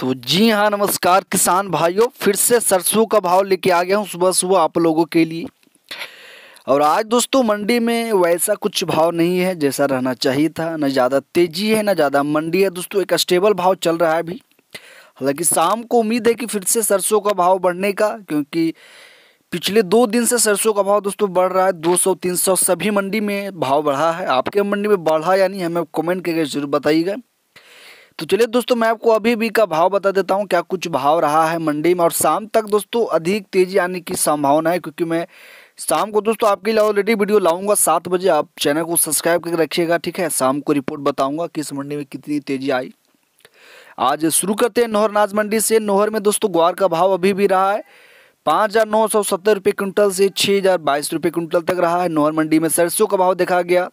तो जी हाँ नमस्कार किसान भाइयों फिर से सरसों का भाव लेके आ गया हूँ सुबह सुबह आप लोगों के लिए और आज दोस्तों मंडी में वैसा कुछ भाव नहीं है जैसा रहना चाहिए था ना ज़्यादा तेज़ी है ना ज़्यादा मंडी है दोस्तों एक स्टेबल भाव चल रहा है अभी हालांकि शाम को उम्मीद है कि फिर से सरसों का भाव बढ़ने का क्योंकि पिछले दो दिन से सरसों का भाव दोस्तों बढ़ रहा है दो सौ सभी मंडी में भाव बढ़ा है आपके मंडी में बढ़ा या नहीं हमें कॉमेंट करके जरूर बताइएगा तो चलिए दोस्तों मैं आपको अभी भी का भाव बता देता हूँ क्या कुछ भाव रहा है मंडी में और शाम तक दोस्तों अधिक तेजी आने की संभावना है क्योंकि मैं शाम को दोस्तों आपके लिए ऑलरेडी वीडियो लाऊंगा सात बजे आप चैनल को सब्सक्राइब करके रखिएगा ठीक है शाम को रिपोर्ट बताऊंगा किस मंडी में कितनी तेजी आई आज शुरू करते हैं नोहर नाज मंडी से नोहर में दोस्तों ग्वार का भाव अभी भी रहा है पाँच हज़ार नौ सौ सत्तर रुपये क्विंटल से छः हज़ार बाईस रुपये क्विंटल तक रहा है नोहर मंडी में सरसों का भाव देखा गया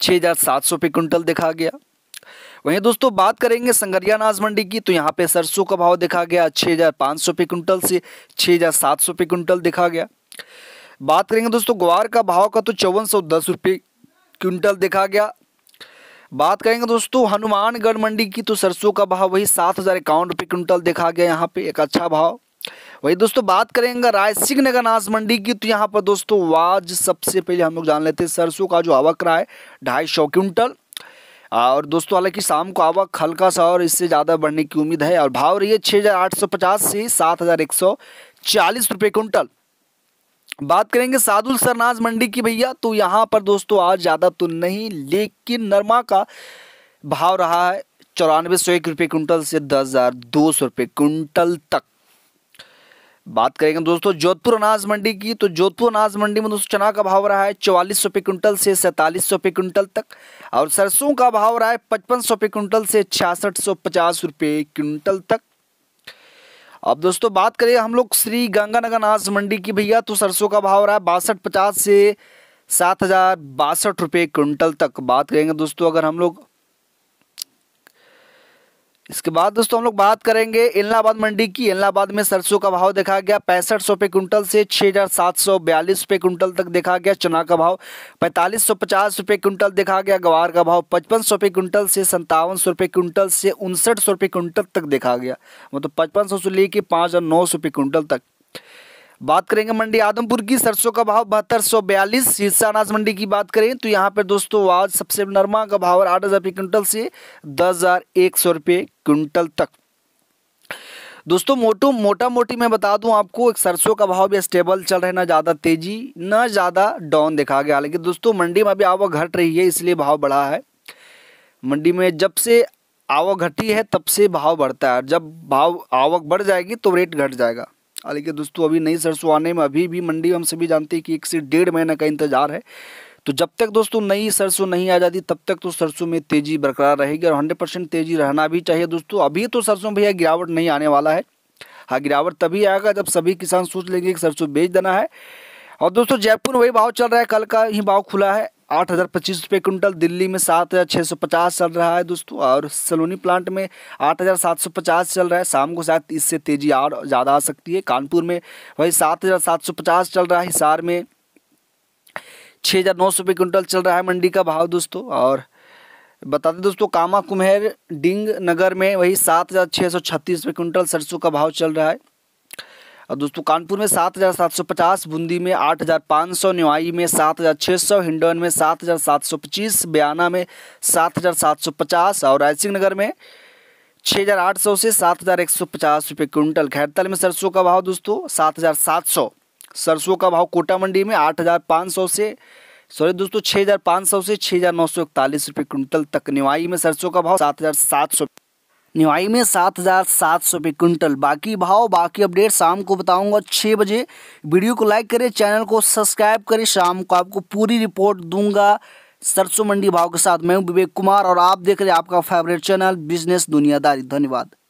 छः हज़ार सात सौ रुपये क्विंटल देखा गया वहीं दोस्तों बात करेंगे संगरिया अनाज मंडी की तो यहाँ पे सरसों का भाव देखा गया छः हज़ार पाँच सौ रुपये कुंटल से छः हज़ार सात सौ रुपये कुंटल देखा गया बात करेंगे दोस्तों ग्वार का भाव का तो चौवन सौ दस रुपये क्विंटल देखा गया बात करेंगे दोस्तों हनुमानगढ़ मंडी की तो सरसों का भाव वही सात हज़ार इक्यावन रुपये क्विंटल देखा गया यहाँ पे एक अच्छा भाव वही दोस्तों बात करेंगे रायसिंह नगर अनाज मंडी की तो यहाँ पर दोस्तों आज सबसे पहले हम लोग जान लेते हैं सरसों का जो आवक रहा है ढाई सौ क्विंटल और दोस्तों हालांकि शाम को आवक हल्का सा और इससे ज़्यादा बढ़ने की उम्मीद है और भाव रही है छः हज़ार आठ सौ पचास से सात हज़ार एक सौ चालीस रुपये कुंटल बात करेंगे सादुल सरनाज मंडी की भैया तो यहाँ पर दोस्तों आज ज़्यादा तो नहीं लेकिन नरमा का भाव रहा है चौरानवे सौ एक रुपये कुंटल से दस हज़ार दो सौ रुपये कुंटल तक बात करेंगे दोस्तों जोधपुर अनाज मंडी की तो जोधपुर अनाज मंडी में दोस्तों चना का भाव रहा है चौवालीस सौ पे क्विंटल से सैंतालीस सौ रुपये क्विंटल तक और सरसों का भाव रहा है पचपन सौ रुपये क्विंटल से छियासठ सौ पचास रुपये क्विंटल तक अब दोस्तों बात करें हम लोग श्री गंगानगर अनाज मंडी की भैया तो सरसों का भाव रहा है बासठ पचास से सात हज़ार बासठ रुपये क्विंटल तक बात करेंगे दोस्तों अगर हम लोग इसके बाद दोस्तों हम लोग बात करेंगे इलाहाबाद मंडी की इलाहाबाद में सरसों का भाव देखा गया पैंसठ सौ रुपये कुंटल से छः हज़ार सात सौ बयालीस रुपये कुंटल तक देखा गया चना का भाव पैंतालीस सौ पचास रुपये कुंटल देखा गया गवार का भाव पचपन सौ रुपये कुंटल से संतावन सौ रुपये कुंटल से उनसठ सौ रुपये कुंटल तक देखा गया मतलब पचपन सौ से लेके पाँच हज़ार नौ सौ रुपये कुंटल तक बात करेंगे मंडी आदमपुर की सरसों का भाव बहत्तर सौ बयालीस हिस्सा अनाज मंडी की बात करें तो यहाँ पर दोस्तों आज सबसे नरमा का भाव आठ हज़ार रुपये क्विंटल से दस हज़ार एक सौ रुपये क्विंटल तक दोस्तों मोटो मोटा मोटी मैं बता दूं आपको एक सरसों का भाव भी स्टेबल चल रहा है ना ज़्यादा तेज़ी ना ज़्यादा डाउन दिखा गया हालांकि दोस्तों मंडी में अभी आवक घट रही है इसलिए भाव बढ़ा है मंडी में जब से आवक घटी है तब से भाव बढ़ता है जब भाव आवक बढ़ जाएगी तो रेट घट जाएगा हालांकि दोस्तों अभी नई सरसों आने में अभी भी मंडी में हम सभी जानते हैं कि एक से डेढ़ महीने का इंतजार है तो जब तक दोस्तों नई सरसों नहीं आ जाती तब तक तो सरसों में तेज़ी बरकरार रहेगी और 100 परसेंट तेज़ी रहना भी चाहिए दोस्तों अभी तो सरसों भैया गिरावट नहीं आने वाला है हाँ गिरावट तभी आएगा जब सभी किसान सोच लेंगे कि सरसों बेच देना है और दोस्तों जयपुर वही भाव चल रहा है कल का ही भाव खुला है आठ हज़ार पच्चीस रुपये कुंटल दिल्ली में सात हज़ार छः सौ पचास चल रहा है दोस्तों और सलोनी प्लांट में आठ हज़ार सात सौ पचास चल रहा है शाम को शायद इससे तेज़ी और ज़्यादा आ सकती है कानपुर में वही सात हज़ार सात सौ पचास चल रहा है हिसार में छः हज़ार नौ सौ रुपये कुंटल चल रहा है मंडी का भाव दोस्तों और बता दें दोस्तों कामा कुम्हेर डिंग नगर में वही सात हज़ार छः सौ छत्तीस रुपये कुंटल सरसों का भाव चल रहा है और दोस्तों कानपुर में सात हज़ार सात सौ पचास बूंदी में आठ हज़ार पाँच सौ न्यूआई में सात हज़ार छः सौ हिंडौन में सात हज़ार सात सौ पच्चीस बयाना में सात हज़ार सात सौ पचास और रायसिंह नगर में छः हज़ार आठ सौ से सात हज़ार एक सौ पचास रुपये क्विंटल खैरतल में सरसों का भाव दोस्तों सात हज़ार सात सौ सरसों का भाव कोटा मंडी में आठ हज़ार पाँच सौ से सॉरी दोस्तों छः हज़ार पाँच सौ से छः हज़ार नौ सौ इकतालीस रुपये क्विंटल तक निवाई में सरसों का भाव सात हज़ार सात सौ निवाई में सात हज़ार सात सौ रुपये कुंटल बाकी भाव बाकी अपडेट शाम को बताऊंगा छः बजे वीडियो को लाइक करें चैनल को सब्सक्राइब करें शाम को आपको पूरी रिपोर्ट दूंगा सरसों मंडी भाव के साथ मैं हूं विवेक कुमार और आप देख रहे हैं आपका फेवरेट चैनल बिजनेस दुनियादारी धन्यवाद